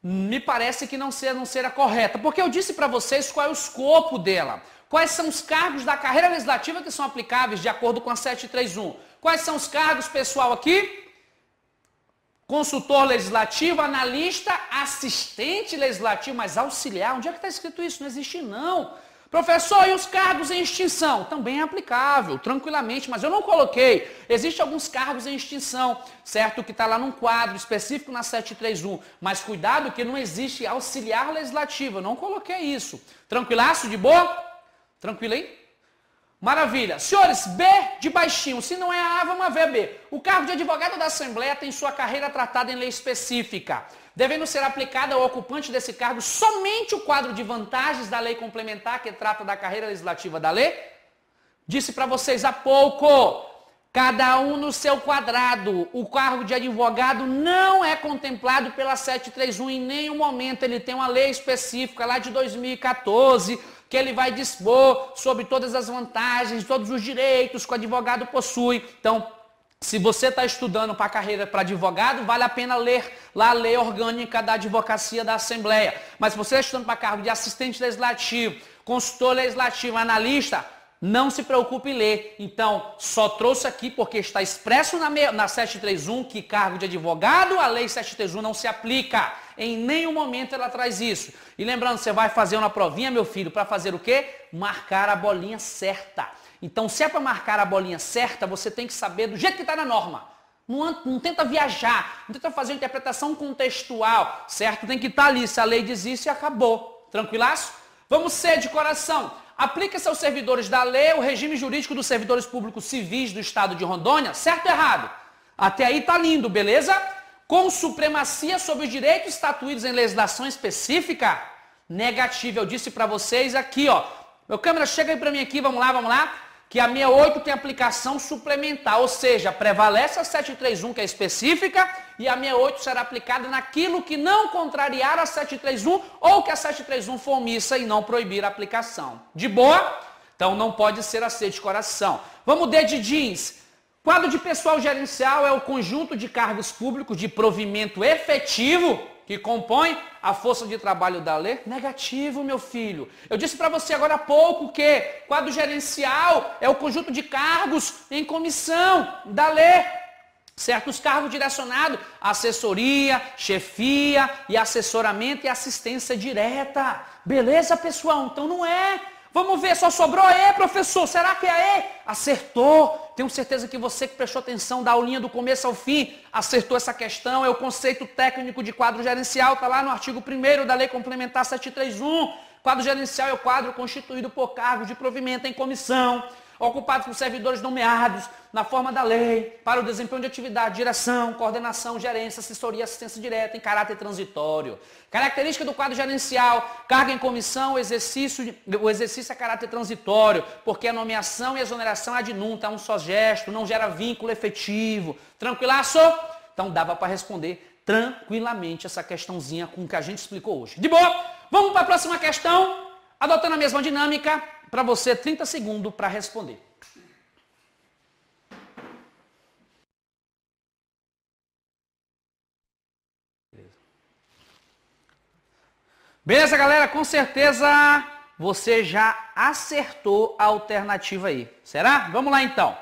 S1: me parece que não ser não será correta, porque eu disse para vocês qual é o escopo dela. Quais são os cargos da carreira legislativa que são aplicáveis de acordo com a 731? Quais são os cargos, pessoal, aqui? consultor legislativo, analista, assistente legislativo, mas auxiliar, onde é que está escrito isso? Não existe não. Professor, e os cargos em extinção? Também é aplicável, tranquilamente, mas eu não coloquei. Existem alguns cargos em extinção, certo? Que está lá num quadro específico na 731. Mas cuidado que não existe auxiliar legislativo. Eu não coloquei isso. Tranquilaço de boa? Tranquilo, hein? Maravilha. Senhores, B de baixinho. Se não é A, vamos a ver B. O cargo de advogado da Assembleia tem sua carreira tratada em lei específica, devendo ser aplicada ao ocupante desse cargo somente o quadro de vantagens da lei complementar que trata da carreira legislativa da lei. Disse para vocês há pouco, cada um no seu quadrado. O cargo de advogado não é contemplado pela 731 em nenhum momento. Ele tem uma lei específica lá de 2014 que ele vai dispor sobre todas as vantagens, todos os direitos que o advogado possui. Então, se você está estudando para carreira para advogado, vale a pena ler lá a lei orgânica da advocacia da Assembleia. Mas se você está estudando para cargo de assistente legislativo, consultor legislativo, analista, não se preocupe em ler. Então, só trouxe aqui porque está expresso na, na 731 que cargo de advogado, a lei 731 não se aplica. Em nenhum momento ela traz isso. E lembrando, você vai fazer uma provinha, meu filho, para fazer o quê? Marcar a bolinha certa. Então, se é para marcar a bolinha certa, você tem que saber do jeito que está na norma. Não, não, tenta viajar, não tenta fazer interpretação contextual, certo? Tem que estar tá ali. Se a lei diz isso, acabou. Tranquilaço? Vamos ser de coração aplica-se aos servidores da lei o regime jurídico dos servidores públicos civis do Estado de Rondônia, certo ou errado? Até aí tá lindo, beleza? Com supremacia sobre os direitos estatuídos em legislação específica? Negativo, eu disse para vocês aqui, ó. Meu câmera, chega aí para mim aqui, vamos lá, vamos lá. Que a 68 tem aplicação suplementar, ou seja, prevalece a 731, que é específica, e a 68 será aplicada naquilo que não contrariar a 731 ou que a 731 for omissa e não proibir a aplicação. De boa? Então não pode ser a C de coração. Vamos D de jeans. Quadro de pessoal gerencial é o conjunto de cargos públicos de provimento efetivo que compõe a força de trabalho da lei? Negativo, meu filho. Eu disse para você agora há pouco que quadro gerencial é o conjunto de cargos em comissão da lei Certos cargos direcionados assessoria, chefia e assessoramento e assistência direta. Beleza, pessoal? Então não é. Vamos ver, só sobrou E, professor. Será que é E? Acertou. Tenho certeza que você que prestou atenção da aulinha do começo ao fim acertou essa questão. É o conceito técnico de quadro gerencial, está lá no artigo 1 da Lei Complementar 731. Quadro gerencial é o quadro constituído por cargos de provimento em comissão ocupados por servidores nomeados na forma da lei para o desempenho de atividade, direção, coordenação, gerência, assessoria, assistência direta em caráter transitório. Característica do quadro gerencial, carga em comissão, exercício, o exercício é caráter transitório, porque a nomeação e a exoneração é de é um só gesto, não gera vínculo efetivo. Tranquilaço? Então dava para responder tranquilamente essa questãozinha com o que a gente explicou hoje. De boa? Vamos para a próxima questão, adotando a mesma dinâmica para você 30 segundos para responder. Beleza, galera? Com certeza você já acertou a alternativa aí. Será? Vamos lá então.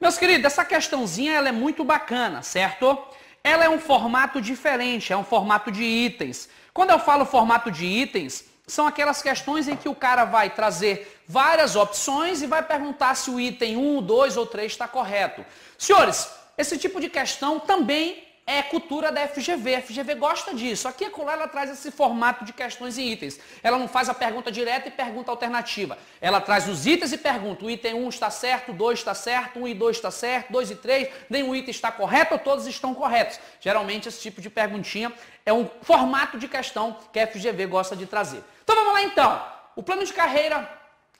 S1: Meus queridos, essa questãozinha ela é muito bacana, certo? Ela é um formato diferente, é um formato de itens. Quando eu falo formato de itens, são aquelas questões em que o cara vai trazer várias opções e vai perguntar se o item 1, 2 ou 3 está correto. Senhores, esse tipo de questão também é cultura da FGV. A FGV gosta disso. Aqui a é acolá ela traz esse formato de questões e itens. Ela não faz a pergunta direta e pergunta alternativa. Ela traz os itens e pergunta. O item 1 está certo, 2 está certo, 1 e 2 está certo, 2 e 3, nenhum item está correto ou todos estão corretos. Geralmente esse tipo de perguntinha é um formato de questão que a FGV gosta de trazer. Então vamos lá então. O plano de carreira,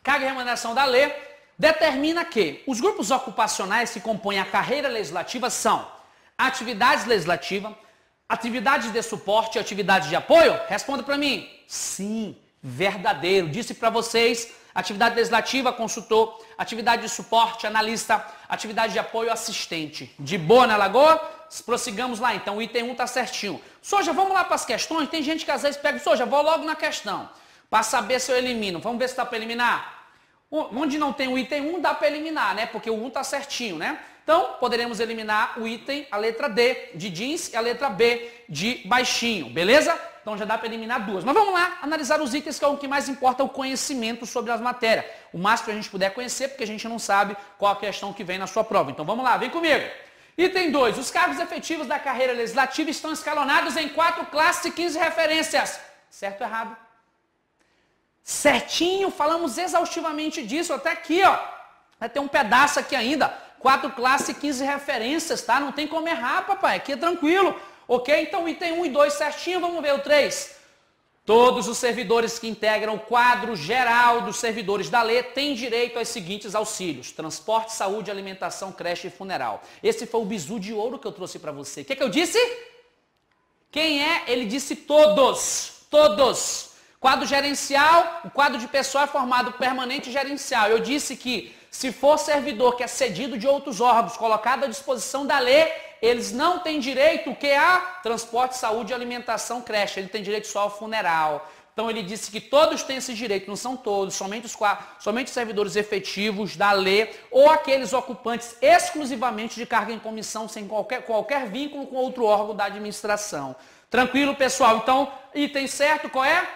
S1: carga e remuneração da lei, determina que os grupos ocupacionais que compõem a carreira legislativa são atividades legislativas, atividades de suporte e atividades de apoio? Responda para mim. Sim, verdadeiro. Disse para vocês, atividade legislativa, consultor, atividade de suporte, analista, atividade de apoio, assistente. De boa na Lagoa? Prossigamos lá, então o item 1 está certinho. Soja, vamos lá para as questões? Tem gente que às vezes pega, Soja, vou logo na questão, para saber se eu elimino. Vamos ver se dá para eliminar? Onde não tem o item 1, dá para eliminar, né? Porque o 1 está certinho, né? Então, poderemos eliminar o item, a letra D de jeans e a letra B de baixinho, beleza? Então já dá para eliminar duas. Mas vamos lá analisar os itens que é o que mais importa, o conhecimento sobre as matérias. O máximo que a gente puder conhecer, porque a gente não sabe qual a questão que vem na sua prova. Então vamos lá, vem comigo. Item 2. Os cargos efetivos da carreira legislativa estão escalonados em quatro classes e 15 referências. Certo ou errado? Certinho, falamos exaustivamente disso até aqui, ó. Vai ter um pedaço aqui ainda quatro classes e 15 referências, tá? Não tem como errar, papai. Aqui é tranquilo. Ok? Então, item 1 e 2 certinho. Vamos ver o 3. Todos os servidores que integram o quadro geral dos servidores da lei têm direito aos seguintes auxílios: transporte, saúde, alimentação, creche e funeral. Esse foi o bizu de ouro que eu trouxe para você. O que, é que eu disse? Quem é? Ele disse todos. Todos. Quadro gerencial, o quadro de pessoal é formado permanente e gerencial. Eu disse que se for servidor que é cedido de outros órgãos, colocado à disposição da lei, eles não têm direito que a transporte, saúde, alimentação, creche. Ele tem direito só ao funeral. Então ele disse que todos têm esse direito, não são todos, somente os, somente servidores efetivos da lei ou aqueles ocupantes exclusivamente de carga em comissão sem qualquer, qualquer vínculo com outro órgão da administração. Tranquilo, pessoal? Então, item certo, qual é?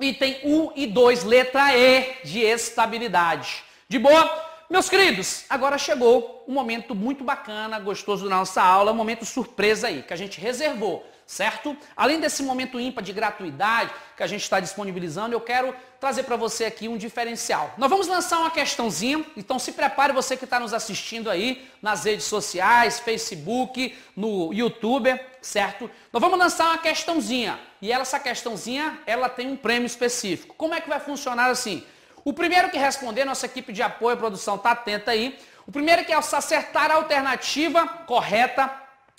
S1: Item 1 e 2, letra E de estabilidade. De boa? Meus queridos, agora chegou um momento muito bacana, gostoso da nossa aula, um momento surpresa aí, que a gente reservou, certo? Além desse momento ímpar de gratuidade que a gente está disponibilizando, eu quero trazer para você aqui um diferencial. Nós vamos lançar uma questãozinha, então se prepare você que está nos assistindo aí nas redes sociais, Facebook, no YouTube, certo? Nós vamos lançar uma questãozinha e essa questãozinha, ela tem um prêmio específico. Como é que vai funcionar assim? O primeiro que responder, nossa equipe de apoio e produção está atenta aí. O primeiro que é acertar a alternativa correta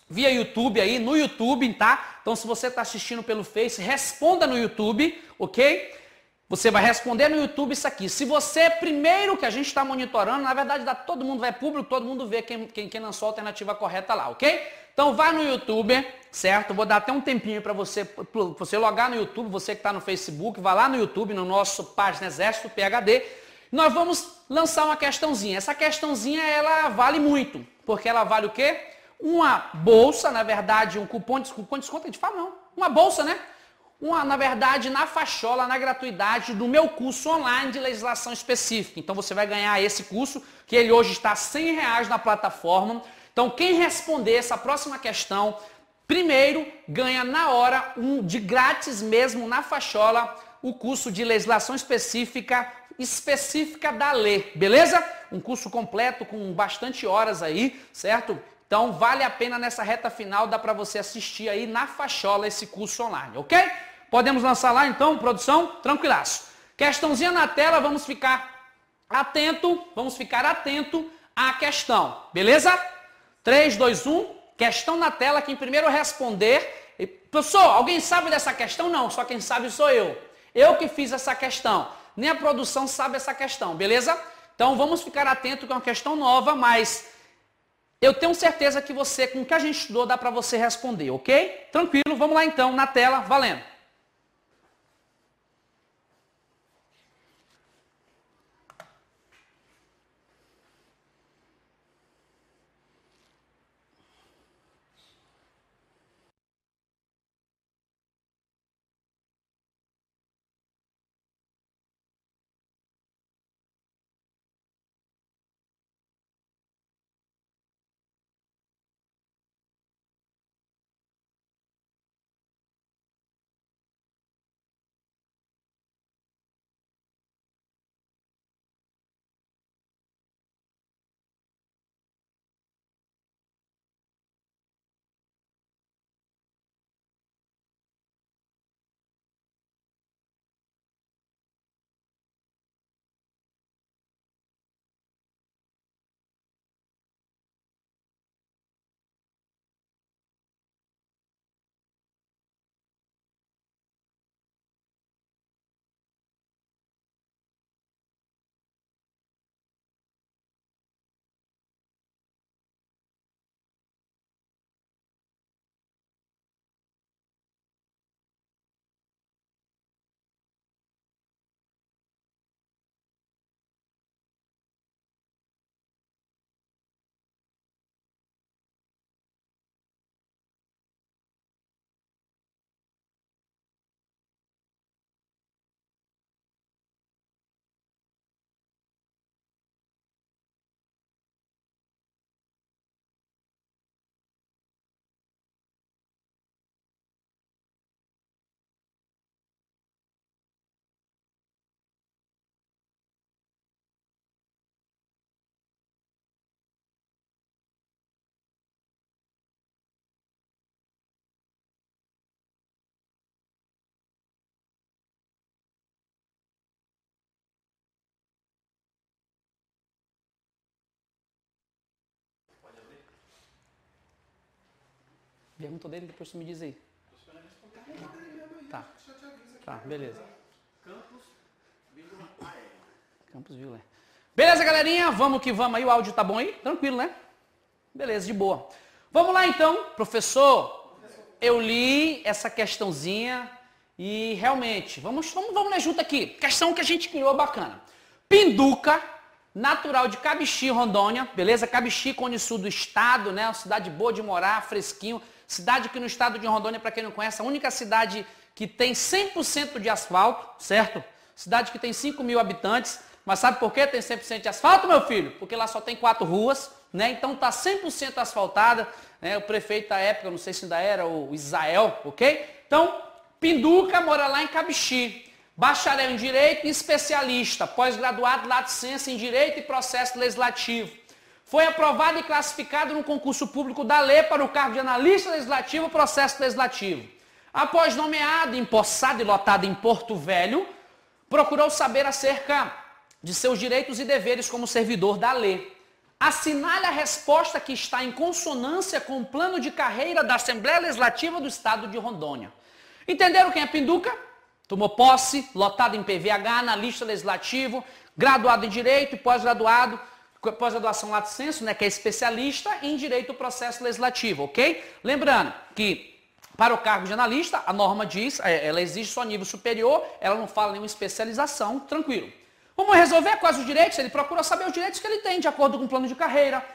S1: via YouTube aí, no YouTube, tá? Então se você está assistindo pelo Face, responda no YouTube, ok? Você vai responder no YouTube isso aqui. Se você, é primeiro que a gente está monitorando, na verdade, todo mundo vai público, todo mundo vê quem, quem, quem lançou a alternativa correta lá, ok? Então vá no YouTube, certo? Vou dar até um tempinho para você, você logar no YouTube, você que está no Facebook, vá lá no YouTube, no nosso página Exército PHD. Nós vamos lançar uma questãozinha. Essa questãozinha, ela vale muito, porque ela vale o quê? Uma bolsa, na verdade, um cupom de desconto, desconto a gente fala não. Uma bolsa, né? Uma, na verdade, na fachola, na gratuidade do meu curso online de legislação específica. Então você vai ganhar esse curso, que ele hoje está R$ 100 na plataforma. Então, quem responder essa próxima questão, primeiro ganha na hora, um de grátis mesmo, na fachola, o curso de legislação específica, específica da lei, beleza? Um curso completo com bastante horas aí, certo? Então vale a pena nessa reta final, dá para você assistir aí na fachola esse curso online, ok? Podemos lançar lá então, produção? Tranquilaço. Questãozinha na tela, vamos ficar atento, vamos ficar atento à questão, beleza? 3, 2, 1, questão na tela, quem primeiro responder. pessoal, alguém sabe dessa questão? Não, só quem sabe sou eu. Eu que fiz essa questão. Nem a produção sabe essa questão, beleza? Então vamos ficar atento com é uma questão nova, mas eu tenho certeza que você, com o que a gente estudou, dá para você responder, ok? Tranquilo, vamos lá então, na tela, valendo. Pergunta dele, depois tu me diz aí. Tá. Tá, beleza. Campos Vila Campos é. Vila. Beleza, galerinha? Vamos que vamos aí. O áudio tá bom aí? Tranquilo, né? Beleza, de boa. Vamos lá então, professor. Eu li essa questãozinha e realmente, vamos, vamos, vamos ler junto aqui. Questão que a gente criou bacana. Pinduca, natural de Cabixi, Rondônia, beleza? Cabixi, cone sul do estado, né? Uma cidade boa de morar, fresquinho. Cidade que no estado de Rondônia, para quem não conhece, a única cidade que tem 100% de asfalto, certo? Cidade que tem 5 mil habitantes, mas sabe por que tem 100% de asfalto, meu filho? Porque lá só tem quatro ruas, né? Então tá 100% asfaltada, né? O prefeito da época, não sei se ainda era o Israel, ok? Então, Pinduca mora lá em Cabixi. Bacharel em Direito e especialista, pós-graduado, laticência em Direito e Processo Legislativo foi aprovado e classificado no concurso público da Lei para o cargo de analista legislativo, processo legislativo. Após nomeado, empossado e lotado em Porto Velho, procurou saber acerca de seus direitos e deveres como servidor da lei. Assinale a resposta que está em consonância com o plano de carreira da Assembleia Legislativa do Estado de Rondônia. Entenderam quem é Pinduca? Tomou posse, lotado em PVH, analista legislativo, graduado em Direito e pós-graduado pós-graduação lato senso, né, que é especialista em direito do processo legislativo, ok? Lembrando que para o cargo de analista, a norma diz, é, ela exige só nível superior, ela não fala nenhuma especialização, tranquilo. Vamos resolver quais os direitos? Ele procura saber os direitos que ele tem, de acordo com o plano de carreira.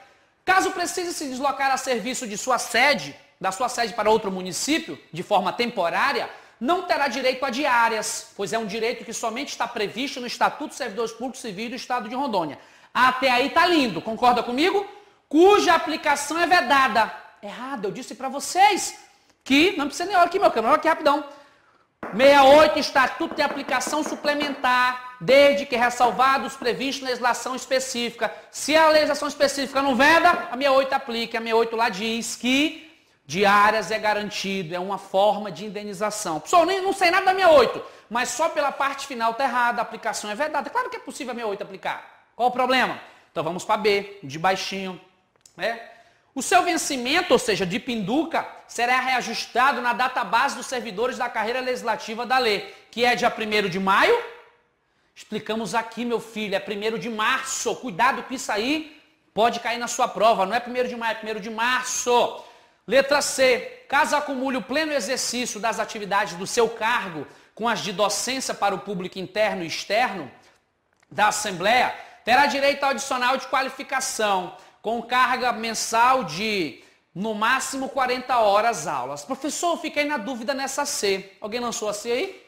S1: Caso precise se deslocar a serviço de sua sede, da sua sede para outro município, de forma temporária, não terá direito a diárias, pois é um direito que somente está previsto no Estatuto dos Servidores Públicos Civis do Estado de Rondônia. Até aí tá lindo, concorda comigo? Cuja aplicação é vedada. Errado, eu disse para vocês que, não precisa nem olhar aqui, meu câmera, olha aqui rapidão. 68, Estatuto de Aplicação Suplementar, desde que ressalvados previstos na legislação específica. Se a legislação específica não veda, a 68 aplica. A 68 lá diz que diárias é garantido, é uma forma de indenização. Pessoal, nem, não sei nada da 68, mas só pela parte final está errada, a aplicação é vedada. Claro que é possível a 68 aplicar. Qual o problema? Então vamos para B, de baixinho. Né? O seu vencimento, ou seja, de pinduca, será reajustado na data base dos servidores da carreira legislativa da lei, que é dia 1 de maio. Explicamos aqui, meu filho, é 1 de março. Cuidado com isso aí, pode cair na sua prova. Não é 1 de maio, é 1 de março. Letra C. Caso acumule o pleno exercício das atividades do seu cargo com as de docência para o público interno e externo da Assembleia, terá direito ao adicional de qualificação, com carga mensal de no máximo 40 horas aulas. Professor, eu fiquei na dúvida nessa C. Alguém lançou a C aí?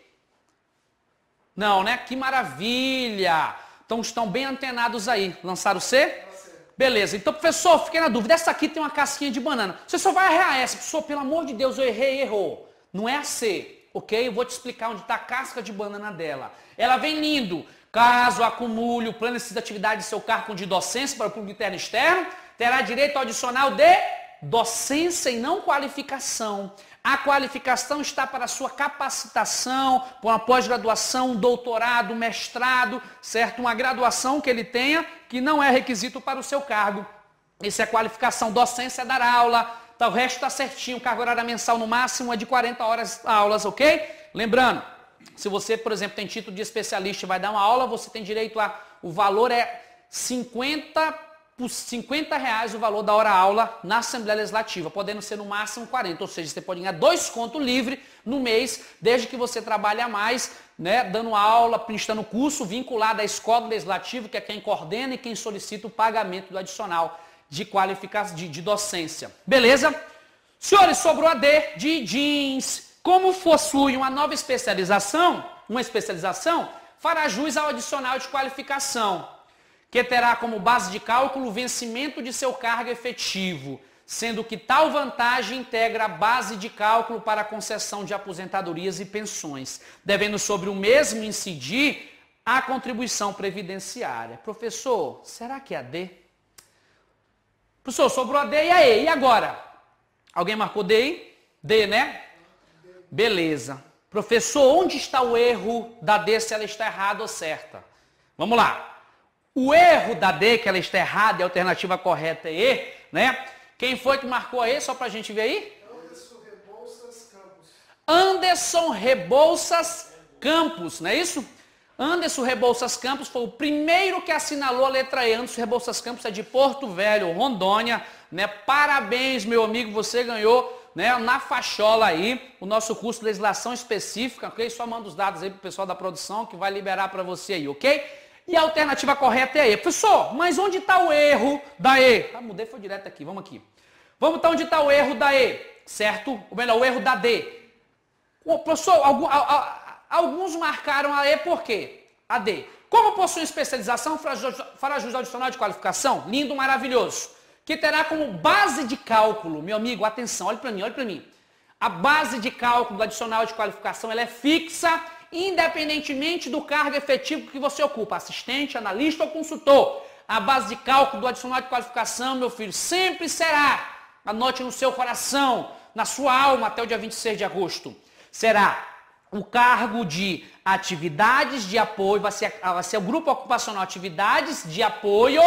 S1: Não, né? Que maravilha! Então estão bem antenados aí. Lançaram o C? Beleza. Então, professor, fiquei na dúvida. Essa aqui tem uma casquinha de banana. Você só vai errar essa. Professor, pelo amor de Deus, eu errei, errou. Não é a C, ok? Eu vou te explicar onde está a casca de banana dela. Ela vem lindo. Caso acumule o plano de atividade de seu cargo de docência para o público interno e externo, terá direito ao adicional de docência e não qualificação. A qualificação está para a sua capacitação, com uma pós-graduação, um doutorado, um mestrado, certo? Uma graduação que ele tenha, que não é requisito para o seu cargo. Isso é qualificação. Docência é dar aula. Tá, o resto está certinho. cargo horário mensal no máximo é de 40 horas aulas, ok? Lembrando, se você, por exemplo, tem título de especialista e vai dar uma aula, você tem direito a. O valor é 50 50 reais o valor da hora aula na Assembleia Legislativa, podendo ser no máximo 40, ou seja, você pode ganhar dois contos livre no mês, desde que você trabalhe a mais, né, dando aula, prestando curso vinculado à escola legislativa, que é quem coordena e quem solicita o pagamento do adicional de qualificação de, de docência. Beleza? Senhores, sobrou a D de jeans, como possui uma nova especialização, uma especialização, fará jus ao adicional de qualificação, que terá como base de cálculo o vencimento de seu cargo efetivo, sendo que tal vantagem integra a base de cálculo para a concessão de aposentadorias e pensões, devendo sobre o mesmo incidir a contribuição previdenciária. Professor, será que é AD? Professor, sobrou AD e AE, e agora? Alguém marcou D? D, né? Beleza. Professor, onde está o erro da D se ela está errada ou certa? Vamos lá. O erro da D, que ela está errada, e a alternativa correta é E, né? Quem foi que marcou a E, só para a gente ver aí? Anderson Rebouças Campos. Anderson Rebouças Campos, não é isso? Anderson Rebouças Campos foi o primeiro que assinalou a letra E. Anderson Rebouças Campos é de Porto Velho, Rondônia. Né? Parabéns, meu amigo, você ganhou né, na fachola aí, o nosso curso de legislação específica, ok? Só manda os dados aí pro pessoal da produção que vai liberar para você aí, ok? E a alternativa correta é a E. Professor, mas onde está o erro da E? Ah, mudei, foi direto aqui, vamos aqui. Vamos tá onde está o erro da E, certo? Ou melhor, o erro da D. O professor, alguns marcaram a E por quê? A D. Como possui especialização, fará jus adicional de qualificação? Lindo, maravilhoso que terá como base de cálculo, meu amigo, atenção, olhe para mim, olhe para mim. A base de cálculo do adicional de qualificação ela é fixa, independentemente do cargo efetivo que você ocupa, assistente, analista ou consultor. A base de cálculo do adicional de qualificação, meu filho, sempre será, anote no seu coração, na sua alma, até o dia 26 de agosto, será o cargo de atividades de apoio, vai ser, vai ser o grupo ocupacional atividades de apoio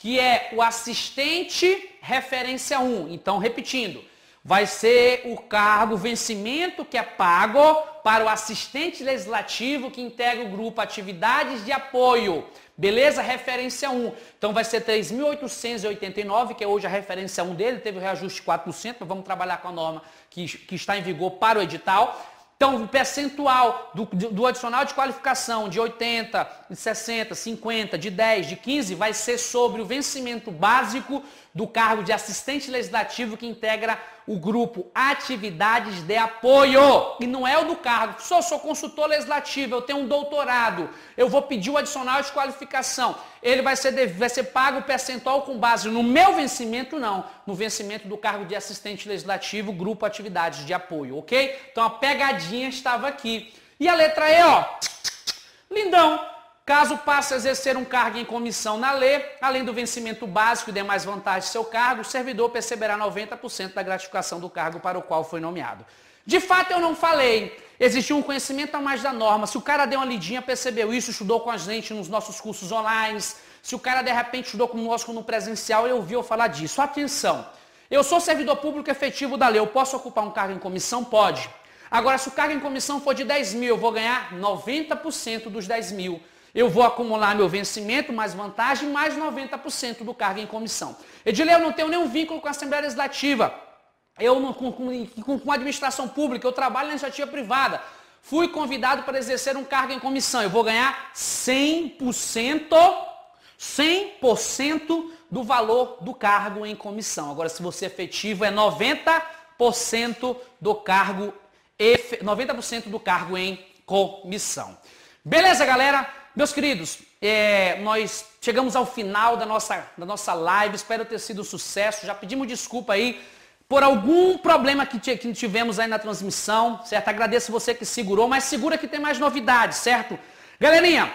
S1: que é o assistente referência 1. Então, repetindo, vai ser o cargo vencimento que é pago para o assistente legislativo que integra o grupo atividades de apoio. Beleza? Referência 1. Então vai ser 3.889, que é hoje a referência 1 dele, teve o reajuste de 4%, mas vamos trabalhar com a norma que, que está em vigor para o edital. Então, o percentual do, do adicional de qualificação de 80, de 60, 50, de 10, de 15 vai ser sobre o vencimento básico do cargo de assistente legislativo que integra o grupo Atividades de Apoio. E não é o do cargo. Só sou consultor legislativo, eu tenho um doutorado, eu vou pedir o adicional de qualificação. Ele vai ser, vai ser pago percentual com base no meu vencimento, não. No vencimento do cargo de assistente legislativo, grupo Atividades de Apoio, ok? Então a pegadinha estava aqui. E a letra E, ó. Lindão, Caso passe a exercer um cargo em comissão na lei, além do vencimento básico e demais vantagens de seu cargo, o servidor perceberá 90% da gratificação do cargo para o qual foi nomeado. De fato, eu não falei. Existia um conhecimento a mais da norma. Se o cara deu uma lidinha, percebeu isso, estudou com a gente nos nossos cursos online. Se o cara, de repente, estudou conosco no presencial, ele ouviu falar disso. Atenção! Eu sou servidor público efetivo da lei. Eu posso ocupar um cargo em comissão? Pode. Agora, se o cargo em comissão for de 10 mil, eu vou ganhar 90% dos 10 mil. Eu vou acumular meu vencimento, mais vantagem, mais 90% do cargo em comissão. Edileu, eu não tenho nenhum vínculo com a Assembleia Legislativa. Eu não, com, com, com a administração pública, eu trabalho na iniciativa privada. Fui convidado para exercer um cargo em comissão. Eu vou ganhar 100%, 100% do valor do cargo em comissão. Agora, se você é efetivo, é 90% do cargo, 90% do cargo em comissão. Beleza, galera? Meus queridos, é, nós chegamos ao final da nossa, da nossa live, espero ter sido um sucesso. Já pedimos desculpa aí por algum problema que, que tivemos aí na transmissão, certo? Agradeço você que segurou, mas segura que tem mais novidades, certo? Galerinha,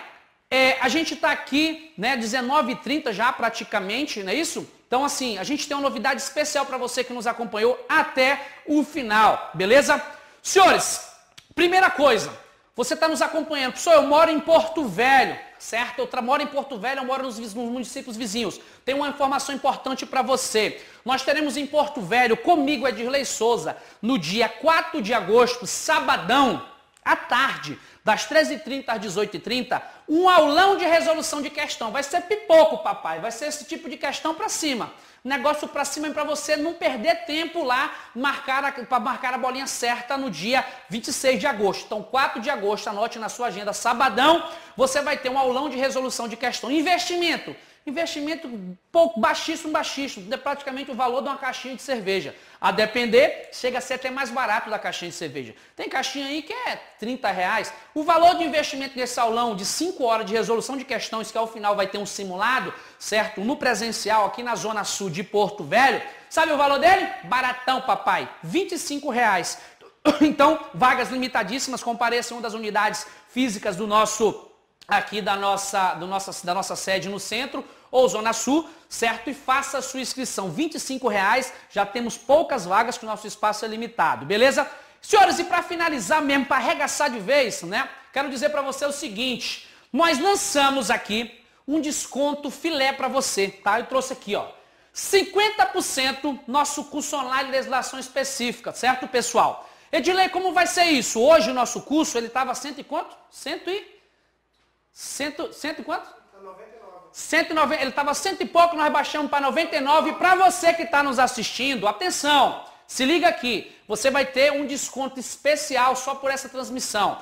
S1: é, a gente está aqui, né, 19h30 já praticamente, não é isso? Então, assim, a gente tem uma novidade especial para você que nos acompanhou até o final, beleza? Senhores, primeira coisa, você está nos acompanhando. Pessoal, eu moro em Porto Velho, certo? Eu moro em Porto Velho, eu moro nos, nos municípios vizinhos. Tem uma informação importante para você. Nós teremos em Porto Velho, comigo, Edirley Souza, no dia 4 de agosto, sabadão, à tarde, das 13h30 às 18h30, um aulão de resolução de questão. Vai ser pipoco, papai. Vai ser esse tipo de questão para cima negócio para cima e para você não perder tempo lá marcar para marcar a bolinha certa no dia 26 de agosto. Então, 4 de agosto, anote na sua agenda, sabadão, você vai ter um aulão de resolução de questão. Investimento investimento pouco, baixíssimo, baixíssimo, é praticamente o valor de uma caixinha de cerveja. A depender, chega a ser até mais barato da caixinha de cerveja. Tem caixinha aí que é 30 reais. O valor de investimento desse aulão de 5 horas de resolução de questões, que ao final vai ter um simulado, certo? No presencial, aqui na Zona Sul de Porto Velho, sabe o valor dele? Baratão, papai, 25 reais. Então, vagas limitadíssimas, compareçam das unidades físicas do nosso aqui da nossa, do nossa, da nossa sede no centro ou Zona Sul, certo? E faça a sua inscrição. R$ 25,00, já temos poucas vagas que o nosso espaço é limitado, beleza? Senhores, e para finalizar mesmo, para arregaçar de vez, né? Quero dizer para você o seguinte, nós lançamos aqui um desconto filé para você, tá? Eu trouxe aqui, ó. 50% nosso curso online de legislação específica, certo, pessoal? Edilei, como vai ser isso? Hoje o nosso curso, ele estava cento e quanto? Cento e... Cento, cento e quanto? 190, ele estava cento e pouco, nós baixamos para 99. Para você que está nos assistindo, atenção, se liga aqui, você vai ter um desconto especial só por essa transmissão.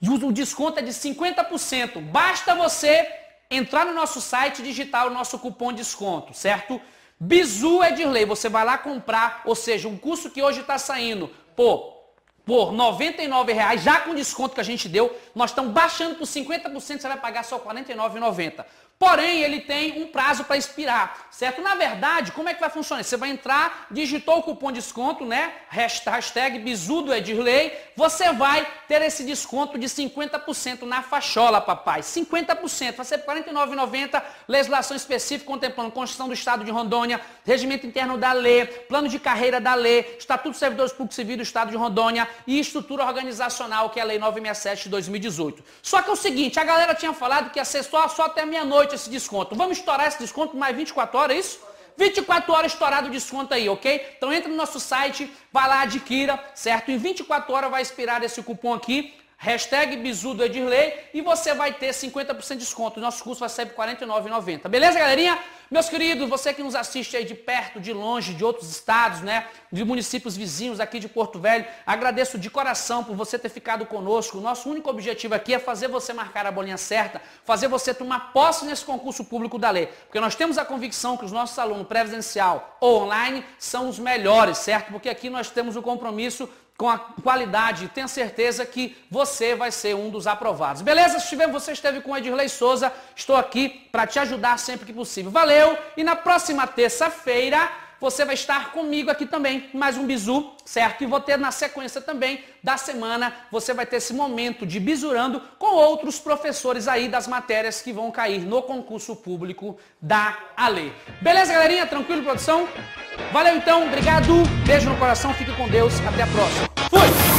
S1: O desconto é de 50%. Basta você entrar no nosso site e digitar o nosso cupom desconto, certo? Bizu lei você vai lá comprar, ou seja, um curso que hoje está saindo por por R$ reais já com desconto que a gente deu, nós estamos baixando por 50%, você vai pagar só R$ 49,90 porém ele tem um prazo para expirar, certo? Na verdade, como é que vai funcionar? Você vai entrar, digitou o cupom de desconto, né? Hashtag Bizudo Edirley, você vai ter esse desconto de 50% na fachola, papai. 50%, vai ser R$ 49,90, legislação específica contemplando Constituição do Estado de Rondônia, regimento interno da lei, plano de carreira da lei, Estatuto dos Servidores Públicos Civis do Estado de Rondônia e estrutura organizacional, que é a Lei 967 de 2018. Só que é o seguinte, a galera tinha falado que ia ser só, só até meia-noite, noite esse desconto. Vamos estourar esse desconto mais 24 horas, é isso? 24 horas estourado o desconto aí, ok? Então entra no nosso site, vai lá, adquira, certo? Em 24 horas vai expirar esse cupom aqui hashtag Bizudo Edirley e você vai ter 50% de desconto. Nosso curso vai sair por R$ 49,90. Beleza, galerinha? Meus queridos, você que nos assiste aí de perto, de longe, de outros estados, né? De municípios vizinhos aqui de Porto Velho, agradeço de coração por você ter ficado conosco. Nosso único objetivo aqui é fazer você marcar a bolinha certa, fazer você tomar posse nesse concurso público da lei. Porque nós temos a convicção que os nossos alunos presencial ou online são os melhores, certo? Porque aqui nós temos o compromisso com a qualidade. Tenha certeza que você vai ser um dos aprovados. Beleza? Se tiver, você esteve com o Edirley Souza, estou aqui para te ajudar sempre que possível. Valeu! E na próxima terça-feira você vai estar comigo aqui também, mais um bizu, certo? E vou ter na sequência também da semana, você vai ter esse momento de bizurando com outros professores aí das matérias que vão cair no concurso público da Ale. Beleza, galerinha? Tranquilo, produção? Valeu então, obrigado, beijo no coração, fique com Deus, até a próxima. Fui!